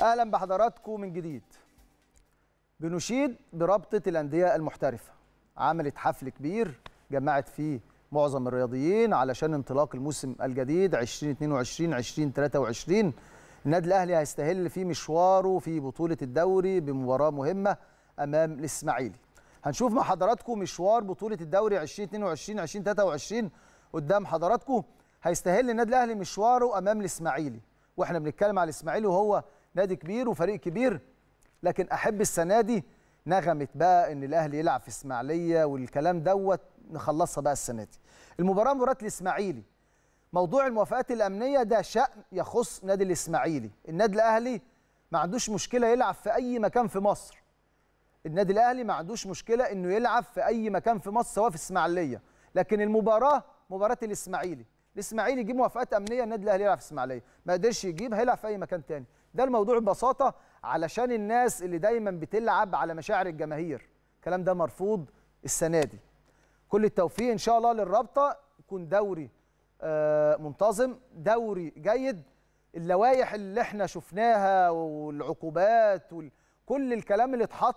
اهلا بحضراتكم من جديد بنشيد برابطه الانديه المحترفه عملت حفل كبير جمعت فيه معظم الرياضيين علشان انطلاق الموسم الجديد 2022 2023 النادي الاهلي هيستهل في مشواره في بطوله الدوري بمباراه مهمه امام الاسماعيلي هنشوف مع حضراتكم مشوار بطوله الدوري 2022 2023 قدام حضراتكم هيستهل النادي الاهلي مشواره امام الاسماعيلي واحنا بنتكلم على الاسماعيلي وهو نادي كبير وفريق كبير لكن احب السنه دي نغمت بقى ان الاهلي يلعب في اسماعيليه والكلام دوت نخلصها بقى السنه دي المباراه مباراه الاسماعيلي موضوع الموافقات الامنيه ده شان يخص نادي الاسماعيلي النادي الاهلي ما عندوش مشكله يلعب في اي مكان في مصر النادي الاهلي ما عندوش مشكله انه يلعب في اي مكان في مصر سواء في اسماعيليه لكن المباراه مباراه الاسماعيلي الاسماعيلي يجيب موافقات امنيه النادي الاهلي يلعب في اسماعيليه ما قدرش يجيب هيلعب في اي مكان تاني ده الموضوع ببساطه علشان الناس اللي دايما بتلعب على مشاعر الجماهير الكلام ده مرفوض السنه دي كل التوفيق ان شاء الله للرابطه يكون دوري آه، منتظم دوري جيد اللوائح اللي احنا شفناها والعقوبات وكل الكلام اللي اتحط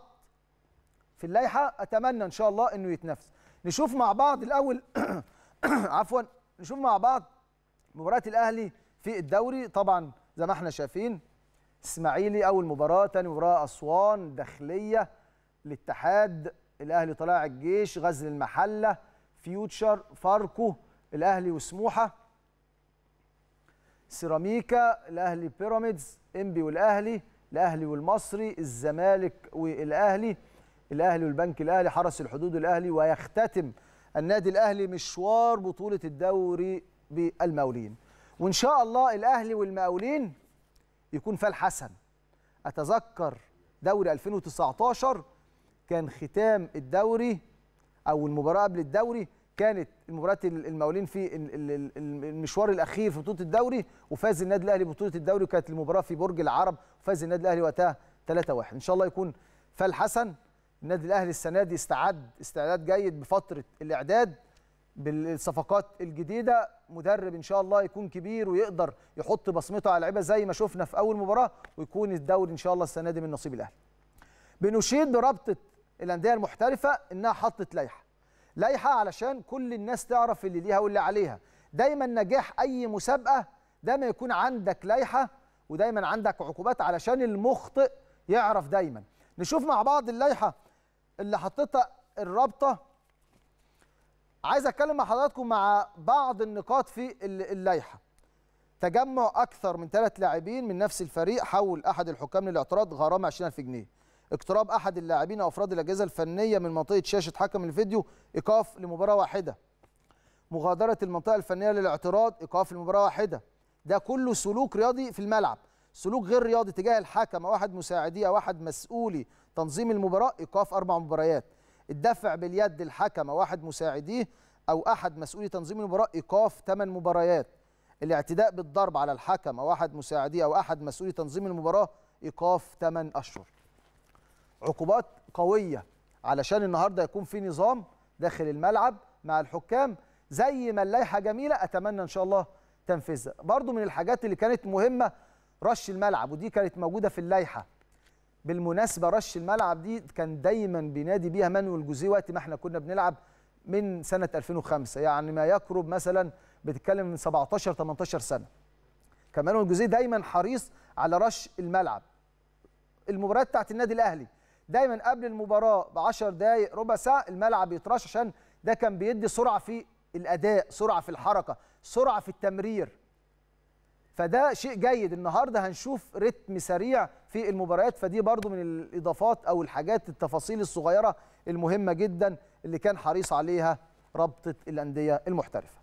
في اللائحه اتمنى ان شاء الله انه يتنفس نشوف مع بعض الاول عفوا نشوف مع بعض مباراه الاهلي في الدوري طبعا زي ما احنا شايفين اسماعيلي اول مباراه ثاني مباراه اسوان داخليه الاتحاد الاهلي طلائع الجيش غزل المحله فيوتشر فاركو الاهلي وسموحه سيراميكا الاهلي بيراميدز انبي والاهلي الاهلي والمصري الزمالك والاهلي الاهلي والبنك الاهلي حرس الحدود الاهلي ويختتم النادي الاهلي مشوار بطوله الدوري بالمقاولين وان شاء الله الاهلي والمقاولين يكون فال حسن اتذكر دوري 2019 كان ختام الدوري او المباراه قبل الدوري كانت مباراه المقاولين في المشوار الاخير في بطوله الدوري وفاز النادي الاهلي ببطوله الدوري وكانت المباراه في برج العرب وفاز النادي الاهلي وقتها 3-1 ان شاء الله يكون فال حسن النادي الاهلي السنه دي استعد استعداد جيد بفتره الاعداد بالصفقات الجديده مدرب ان شاء الله يكون كبير ويقدر يحط بصمته على لعيبه زي ما شفنا في اول مباراه ويكون الدوري ان شاء الله السنه دي من نصيب الاهلي. بنشيد برابطه الانديه المحترفه انها حطت لائحه. لائحه علشان كل الناس تعرف اللي ليها واللي عليها. دايما نجاح اي مسابقه دايما يكون عندك لائحه ودايما عندك عقوبات علشان المخطئ يعرف دايما. نشوف مع بعض اللائحه اللي حطتها الرابطه عايز اتكلم مع حضراتكم مع بعض النقاط في اللائحه تجمع اكثر من ثلاث لاعبين من نفس الفريق حول احد الحكام للاعتراض غرامه 20000 جنيه اقتراب احد اللاعبين او افراد الاجهزه الفنيه من منطقه شاشه حكم الفيديو ايقاف لمباراه واحده مغادره المنطقه الفنيه للاعتراض ايقاف لمباراه واحده ده كله سلوك رياضي في الملعب سلوك غير رياضي تجاه الحكم او احد مساعديه او احد مسؤولي تنظيم المباراه ايقاف اربع مباريات الدفع باليد الحكم واحد مساعديه أو أحد مسؤولي تنظيم المباراة إيقاف 8 مباريات الاعتداء بالضرب على الحكم أو أحد مساعديه أو أحد مسؤولي تنظيم المباراة إيقاف 8 أشهر عقوبات قوية علشان النهاردة يكون في نظام داخل الملعب مع الحكام زي ما اللايحة جميلة أتمنى إن شاء الله تنفذها برضو من الحاجات اللي كانت مهمة رش الملعب ودي كانت موجودة في اللايحة بالمناسبه رش الملعب دي كان دايما بينادي بيها مانويل جوزيه وقت ما احنا كنا بنلعب من سنه 2005 يعني ما يقرب مثلا بتتكلم من 17 18 سنه كان مانويل جوزيه دايما حريص على رش الملعب المباريات بتاعت النادي الاهلي دايما قبل المباراه ب 10 دقائق ربع ساعه الملعب يترش عشان ده كان بيدي سرعه في الاداء سرعه في الحركه سرعه في التمرير فده شيء جيد النهارده هنشوف رتم سريع في المباريات فدي برضو من الاضافات او الحاجات التفاصيل الصغيره المهمه جدا اللي كان حريص عليها رابطه الانديه المحترفه